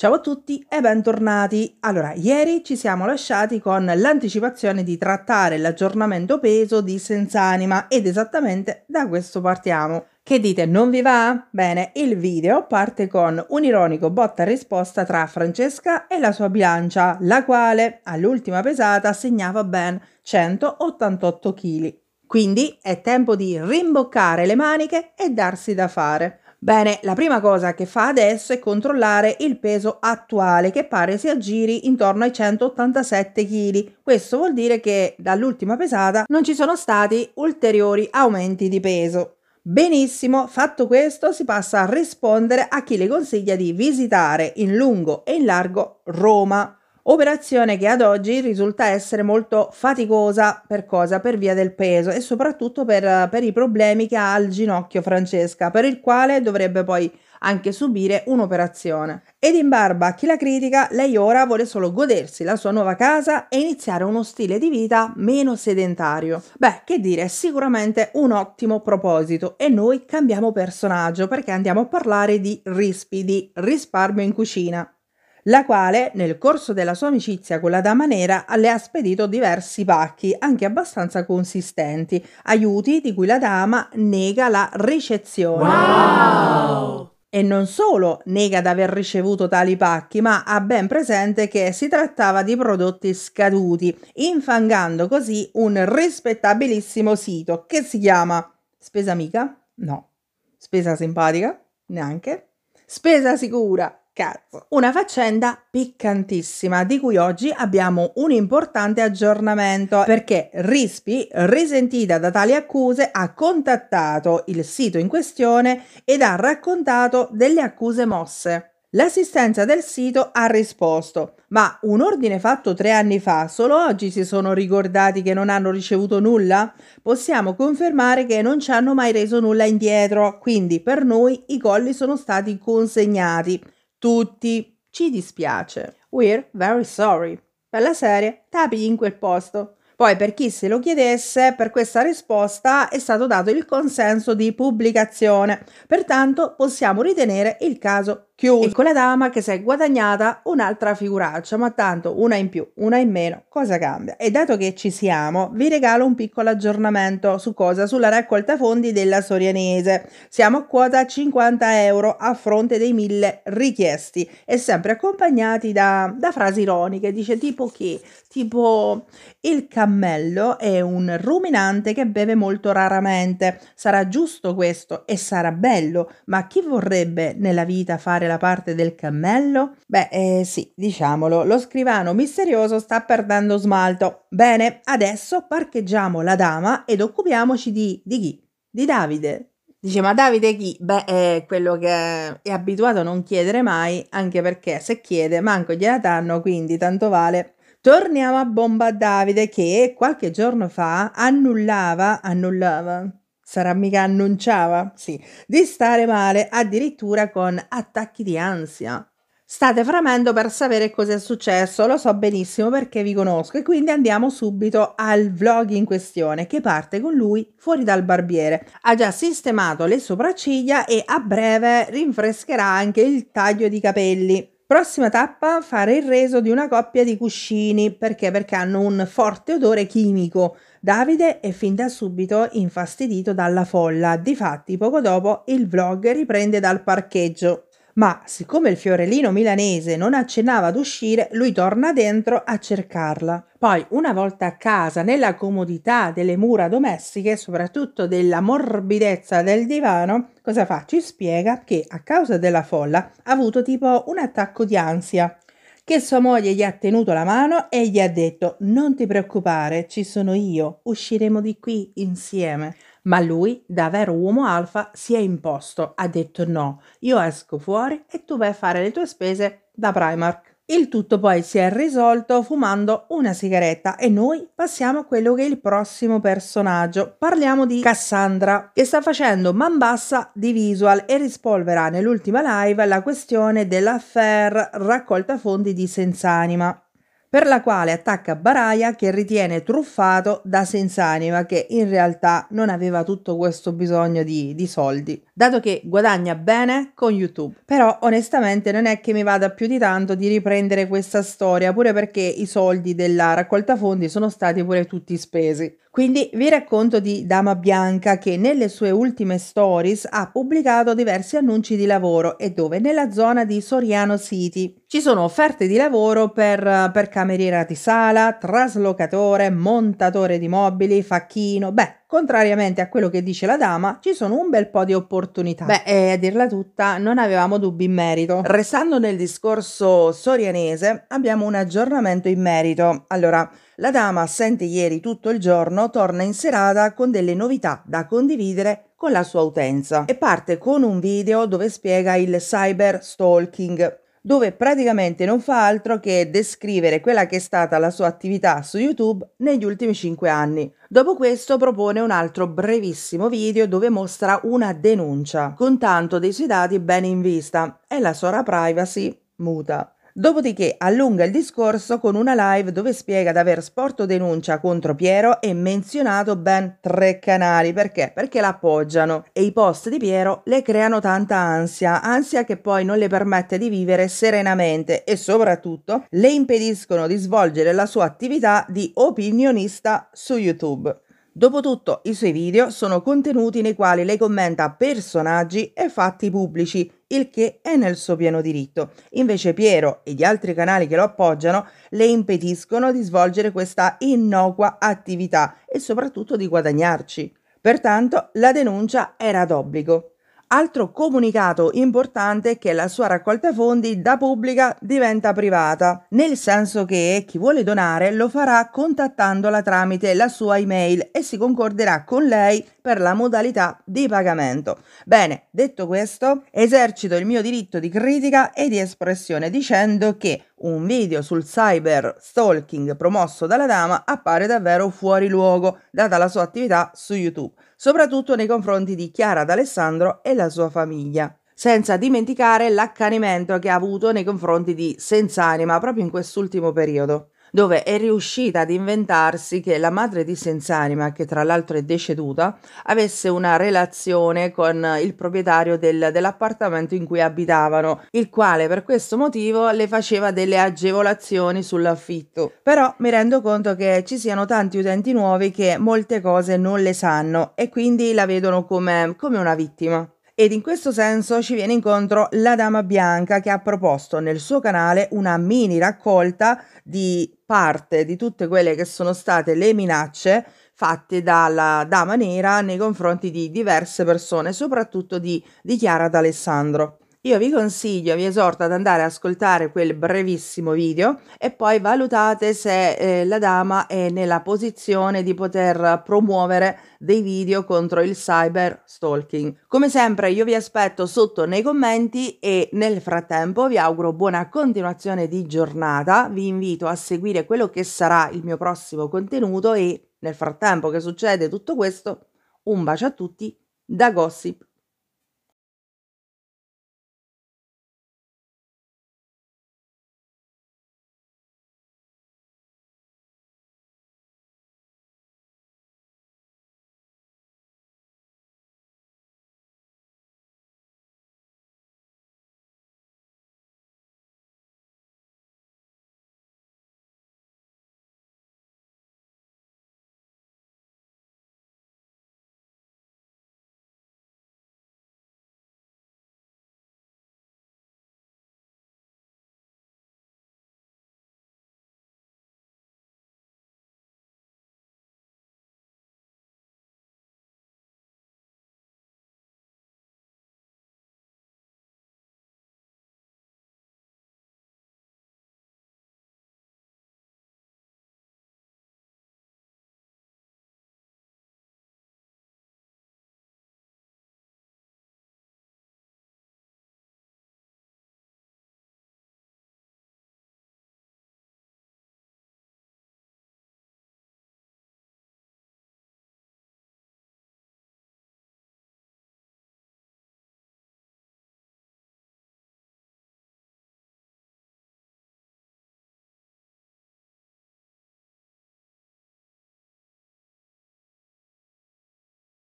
Ciao a tutti e bentornati. Allora, ieri ci siamo lasciati con l'anticipazione di trattare l'aggiornamento peso di Senz'anima ed esattamente da questo partiamo. Che dite, non vi va? Bene, il video parte con un ironico botta risposta tra Francesca e la sua bilancia, la quale all'ultima pesata segnava ben 188 kg. Quindi è tempo di rimboccare le maniche e darsi da fare. Bene, la prima cosa che fa adesso è controllare il peso attuale che pare si aggiri intorno ai 187 kg. Questo vuol dire che dall'ultima pesata non ci sono stati ulteriori aumenti di peso. Benissimo, fatto questo si passa a rispondere a chi le consiglia di visitare in lungo e in largo Roma operazione che ad oggi risulta essere molto faticosa per cosa? Per via del peso e soprattutto per, per i problemi che ha al ginocchio Francesca, per il quale dovrebbe poi anche subire un'operazione. Ed in barba a chi la critica, lei ora vuole solo godersi la sua nuova casa e iniziare uno stile di vita meno sedentario. Beh, che dire, sicuramente un ottimo proposito e noi cambiamo personaggio perché andiamo a parlare di rispi, di risparmio in cucina la quale, nel corso della sua amicizia con la Dama Nera, le ha spedito diversi pacchi, anche abbastanza consistenti, aiuti di cui la Dama nega la ricezione. Wow! E non solo nega di aver ricevuto tali pacchi, ma ha ben presente che si trattava di prodotti scaduti, infangando così un rispettabilissimo sito che si chiama Spesa Amica? No. Spesa Simpatica? Neanche. Spesa Sicura? Cazzo. Una faccenda piccantissima di cui oggi abbiamo un importante aggiornamento perché Rispi, risentita da tali accuse, ha contattato il sito in questione ed ha raccontato delle accuse mosse. L'assistenza del sito ha risposto, ma un ordine fatto tre anni fa, solo oggi si sono ricordati che non hanno ricevuto nulla? Possiamo confermare che non ci hanno mai reso nulla indietro, quindi per noi i colli sono stati consegnati. Tutti. Ci dispiace. We're very sorry. Per la serie, tapi in quel posto. Poi per chi se lo chiedesse, per questa risposta è stato dato il consenso di pubblicazione, pertanto possiamo ritenere il caso chiuso con la dama che si è guadagnata un'altra figuraccia, ma tanto una in più, una in meno, cosa cambia? E dato che ci siamo, vi regalo un piccolo aggiornamento su cosa? Sulla raccolta fondi della Sorianese. Siamo a quota 50 euro a fronte dei mille richiesti e sempre accompagnati da, da frasi ironiche, dice tipo che, tipo il cammello è un ruminante che beve molto raramente. Sarà giusto questo e sarà bello, ma chi vorrebbe nella vita fare la parte del cammello? Beh, eh, sì, diciamolo, lo scrivano misterioso sta perdendo smalto. Bene, adesso parcheggiamo la dama ed occupiamoci di, di chi? Di Davide. Dice, ma Davide chi? Beh, è quello che è abituato a non chiedere mai, anche perché se chiede manco gliela danno, quindi tanto vale. Torniamo a bomba Davide che qualche giorno fa annullava, annullava, sarà mica annunciava? Sì, di stare male addirittura con attacchi di ansia. State fremendo per sapere cosa è successo, lo so benissimo perché vi conosco e quindi andiamo subito al vlog in questione che parte con lui fuori dal barbiere. Ha già sistemato le sopracciglia e a breve rinfrescherà anche il taglio di capelli. Prossima tappa, fare il reso di una coppia di cuscini, perché? Perché hanno un forte odore chimico. Davide è fin da subito infastidito dalla folla, difatti poco dopo il vlog riprende dal parcheggio ma siccome il fiorellino milanese non accennava ad uscire, lui torna dentro a cercarla. Poi, una volta a casa, nella comodità delle mura domestiche, soprattutto della morbidezza del divano, cosa fa? Ci spiega che a causa della folla ha avuto tipo un attacco di ansia che sua moglie gli ha tenuto la mano e gli ha detto non ti preoccupare, ci sono io, usciremo di qui insieme. Ma lui, da vero uomo alfa, si è imposto, ha detto no, io esco fuori e tu vai a fare le tue spese da Primark. Il tutto poi si è risolto fumando una sigaretta e noi passiamo a quello che è il prossimo personaggio. Parliamo di Cassandra che sta facendo man bassa di visual e rispolverà nell'ultima live la questione dell'affair raccolta fondi di Senzanima per la quale attacca Baraia che ritiene truffato da Senzanima che in realtà non aveva tutto questo bisogno di, di, soldi, dato che guadagna bene con YouTube. Però onestamente non è che mi vada più di tanto di riprendere questa storia, pure perché i soldi della raccolta fondi sono stati pure tutti spesi. Quindi vi racconto di Dama Bianca che nelle sue ultime stories ha pubblicato diversi annunci di lavoro e dove nella zona di Soriano City ci sono offerte di lavoro per, per cameriera di sala, traslocatore, montatore di mobili, facchino, beh Contrariamente a quello che dice la dama, ci sono un bel po' di opportunità. Beh, e a dirla tutta, non avevamo dubbi in merito. Restando nel discorso sorianese, abbiamo un aggiornamento in merito. Allora, la dama assente ieri tutto il giorno torna in serata con delle novità da condividere con la sua utenza e parte con un video dove spiega il cyber stalking, dove praticamente non fa altro che descrivere quella che è stata la sua attività su YouTube negli ultimi 5 anni. Dopo questo propone un altro brevissimo video dove mostra una denuncia, con tanto dei suoi dati ben in vista e la sua privacy muta. Dopodiché allunga il discorso con una live dove spiega di aver sporto denuncia contro Piero e menzionato ben tre canali. Perché? Perché l'appoggiano e i post di Piero le creano tanta ansia, ansia che poi non le permette di vivere serenamente e soprattutto le impediscono di svolgere la sua attività di opinionista su YouTube. Dopotutto i suoi video sono contenuti nei quali lei commenta personaggi e fatti pubblici il che è nel suo pieno diritto. Invece Piero e gli altri canali che lo appoggiano le impediscono di svolgere questa innocua attività e soprattutto di guadagnarci. Pertanto la denuncia era d'obbligo. Altro comunicato importante è che la sua raccolta fondi da pubblica diventa privata, nel senso che chi vuole donare lo farà contattandola tramite la sua email e si concorderà con lei per la modalità di pagamento. Bene, detto questo, esercito il mio diritto di critica e di espressione dicendo che un video sul cyber stalking promosso dalla dama appare davvero fuori luogo, data la sua attività su YouTube, soprattutto nei confronti di Chiara D'Alessandro e la sua famiglia. Senza dimenticare l'accanimento che ha avuto nei confronti di Senz'anima proprio in quest'ultimo periodo dove è riuscita ad inventarsi che la madre di Senzanima, che tra l'altro è deceduta, avesse una relazione con il proprietario del, dell'appartamento in cui abitavano, il quale per questo motivo le faceva delle agevolazioni sull'affitto. Però mi rendo conto che ci siano tanti utenti nuovi che molte cose non le sanno e quindi la vedono come, come una vittima. Ed in questo senso ci viene incontro la Dama Bianca che ha proposto nel suo canale una mini raccolta di parte di tutte quelle che sono state le minacce fatte dalla Dama Nera nei confronti di diverse persone, soprattutto di, di Chiara D'Alessandro. Io vi consiglio, vi esorto ad andare a ascoltare quel brevissimo video e poi valutate se eh, la dama è nella posizione di poter promuovere dei video contro il cyber stalking. Come sempre io vi aspetto sotto nei commenti e nel frattempo vi auguro buona continuazione di giornata, vi invito a seguire quello che sarà il mio prossimo contenuto e nel frattempo che succede tutto questo, un bacio a tutti da Gossip.